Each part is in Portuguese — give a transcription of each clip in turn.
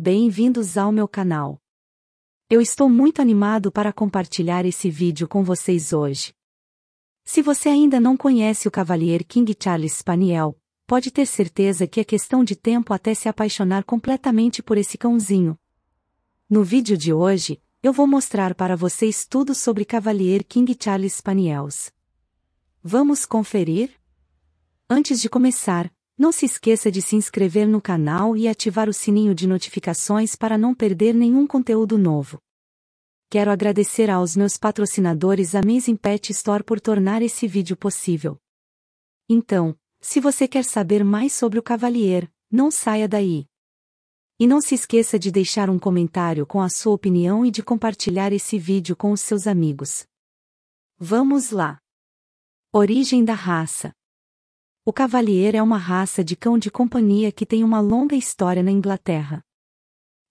Bem-vindos ao meu canal. Eu estou muito animado para compartilhar esse vídeo com vocês hoje. Se você ainda não conhece o Cavalier King Charles Spaniel, pode ter certeza que é questão de tempo até se apaixonar completamente por esse cãozinho. No vídeo de hoje, eu vou mostrar para vocês tudo sobre Cavalier King Charles Spaniels. Vamos conferir? Antes de começar, não se esqueça de se inscrever no canal e ativar o sininho de notificações para não perder nenhum conteúdo novo. Quero agradecer aos meus patrocinadores Amazing Pet Store por tornar esse vídeo possível. Então, se você quer saber mais sobre o Cavalier, não saia daí. E não se esqueça de deixar um comentário com a sua opinião e de compartilhar esse vídeo com os seus amigos. Vamos lá! Origem da raça o Cavalier é uma raça de cão de companhia que tem uma longa história na Inglaterra.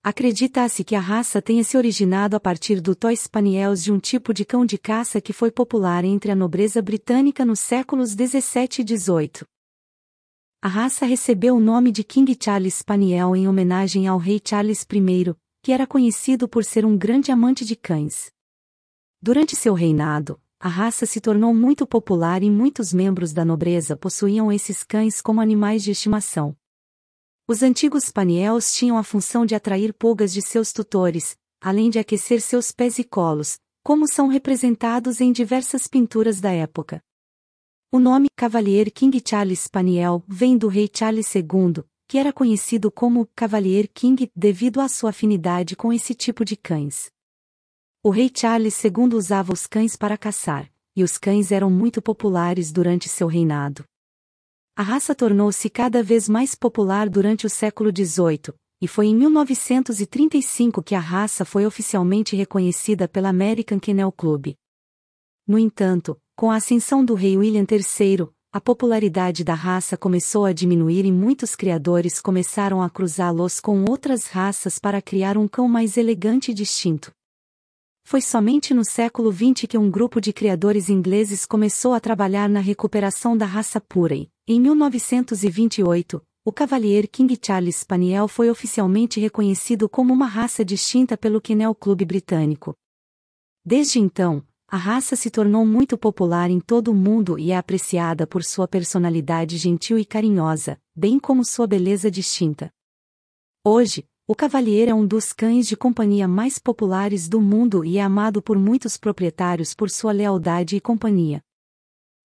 Acredita-se que a raça tenha se originado a partir do Toy Spaniels de um tipo de cão de caça que foi popular entre a nobreza britânica nos séculos 17 e 18. A raça recebeu o nome de King Charles Spaniel em homenagem ao rei Charles I, que era conhecido por ser um grande amante de cães. Durante seu reinado, a raça se tornou muito popular e muitos membros da nobreza possuíam esses cães como animais de estimação. Os antigos spaniels tinham a função de atrair pulgas de seus tutores, além de aquecer seus pés e colos, como são representados em diversas pinturas da época. O nome Cavalier King Charles Spaniel vem do rei Charles II, que era conhecido como Cavalier King devido à sua afinidade com esse tipo de cães. O rei Charles II usava os cães para caçar, e os cães eram muito populares durante seu reinado. A raça tornou-se cada vez mais popular durante o século XVIII, e foi em 1935 que a raça foi oficialmente reconhecida pela American Kennel Club. No entanto, com a ascensão do rei William III, a popularidade da raça começou a diminuir e muitos criadores começaram a cruzá-los com outras raças para criar um cão mais elegante e distinto. Foi somente no século XX que um grupo de criadores ingleses começou a trabalhar na recuperação da raça pura e, em 1928, o Cavalier King Charles Spaniel foi oficialmente reconhecido como uma raça distinta pelo Kennel Clube Britânico. Desde então, a raça se tornou muito popular em todo o mundo e é apreciada por sua personalidade gentil e carinhosa, bem como sua beleza distinta. Hoje, o Cavalier é um dos cães de companhia mais populares do mundo e é amado por muitos proprietários por sua lealdade e companhia.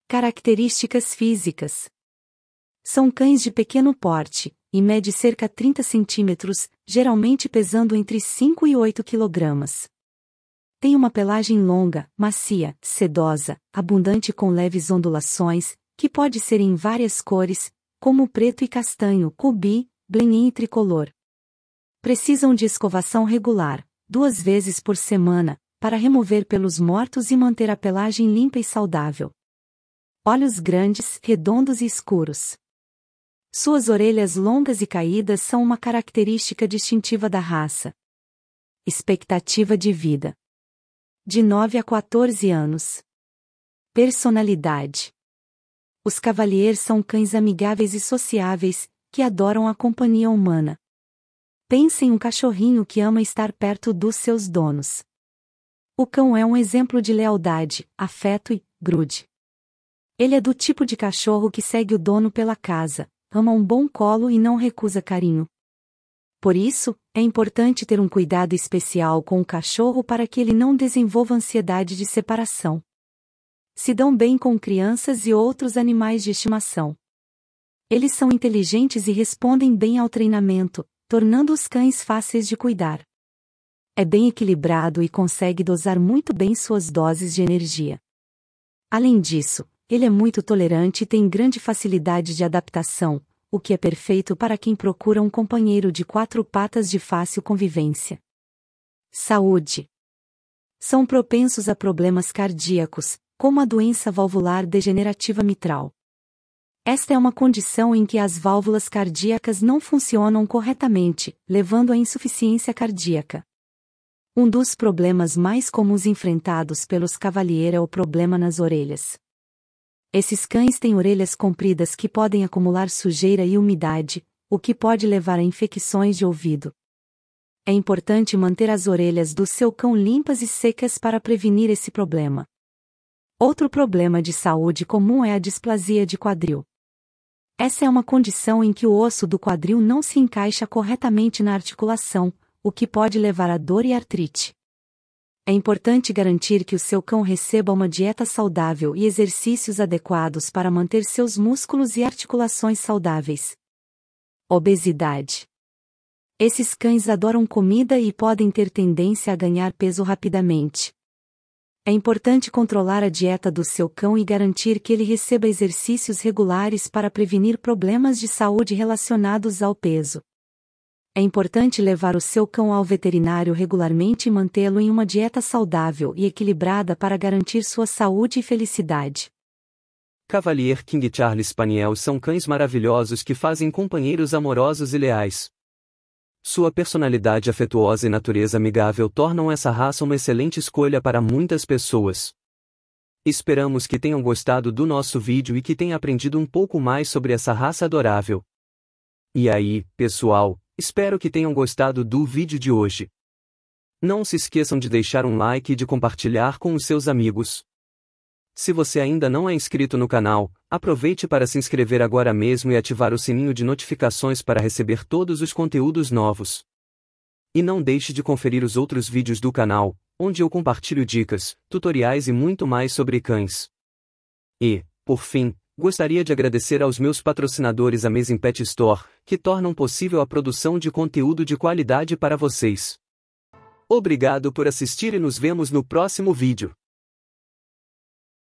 Características físicas: São cães de pequeno porte, e mede cerca 30 centímetros, geralmente pesando entre 5 e 8 quilogramas. Tem uma pelagem longa, macia, sedosa, abundante com leves ondulações, que pode ser em várias cores, como preto e castanho, cubi, blenheim e tricolor precisam de escovação regular, duas vezes por semana, para remover pelos mortos e manter a pelagem limpa e saudável. Olhos grandes, redondos e escuros. Suas orelhas longas e caídas são uma característica distintiva da raça. Expectativa de vida. De 9 a 14 anos. Personalidade. Os cavaliers são cães amigáveis e sociáveis, que adoram a companhia humana, Pense em um cachorrinho que ama estar perto dos seus donos. O cão é um exemplo de lealdade, afeto e grude. Ele é do tipo de cachorro que segue o dono pela casa, ama um bom colo e não recusa carinho. Por isso, é importante ter um cuidado especial com o cachorro para que ele não desenvolva ansiedade de separação. Se dão bem com crianças e outros animais de estimação. Eles são inteligentes e respondem bem ao treinamento, tornando os cães fáceis de cuidar. É bem equilibrado e consegue dosar muito bem suas doses de energia. Além disso, ele é muito tolerante e tem grande facilidade de adaptação, o que é perfeito para quem procura um companheiro de quatro patas de fácil convivência. Saúde: São propensos a problemas cardíacos, como a doença valvular degenerativa mitral. Esta é uma condição em que as válvulas cardíacas não funcionam corretamente, levando à insuficiência cardíaca. Um dos problemas mais comuns enfrentados pelos cavalheiros é o problema nas orelhas. Esses cães têm orelhas compridas que podem acumular sujeira e umidade, o que pode levar a infecções de ouvido. É importante manter as orelhas do seu cão limpas e secas para prevenir esse problema. Outro problema de saúde comum é a displasia de quadril. Essa é uma condição em que o osso do quadril não se encaixa corretamente na articulação, o que pode levar a dor e artrite. É importante garantir que o seu cão receba uma dieta saudável e exercícios adequados para manter seus músculos e articulações saudáveis. Obesidade. Esses cães adoram comida e podem ter tendência a ganhar peso rapidamente. É importante controlar a dieta do seu cão e garantir que ele receba exercícios regulares para prevenir problemas de saúde relacionados ao peso. É importante levar o seu cão ao veterinário regularmente e mantê-lo em uma dieta saudável e equilibrada para garantir sua saúde e felicidade. Cavalier King Charles Spaniel são cães maravilhosos que fazem companheiros amorosos e leais, sua personalidade afetuosa e natureza amigável tornam essa raça uma excelente escolha para muitas pessoas. Esperamos que tenham gostado do nosso vídeo e que tenham aprendido um pouco mais sobre essa raça adorável. E aí, pessoal, espero que tenham gostado do vídeo de hoje. Não se esqueçam de deixar um like e de compartilhar com os seus amigos. Se você ainda não é inscrito no canal, aproveite para se inscrever agora mesmo e ativar o sininho de notificações para receber todos os conteúdos novos. E não deixe de conferir os outros vídeos do canal, onde eu compartilho dicas, tutoriais e muito mais sobre cães. E, por fim, gostaria de agradecer aos meus patrocinadores Amazing Pet Store, que tornam possível a produção de conteúdo de qualidade para vocês. Obrigado por assistir e nos vemos no próximo vídeo.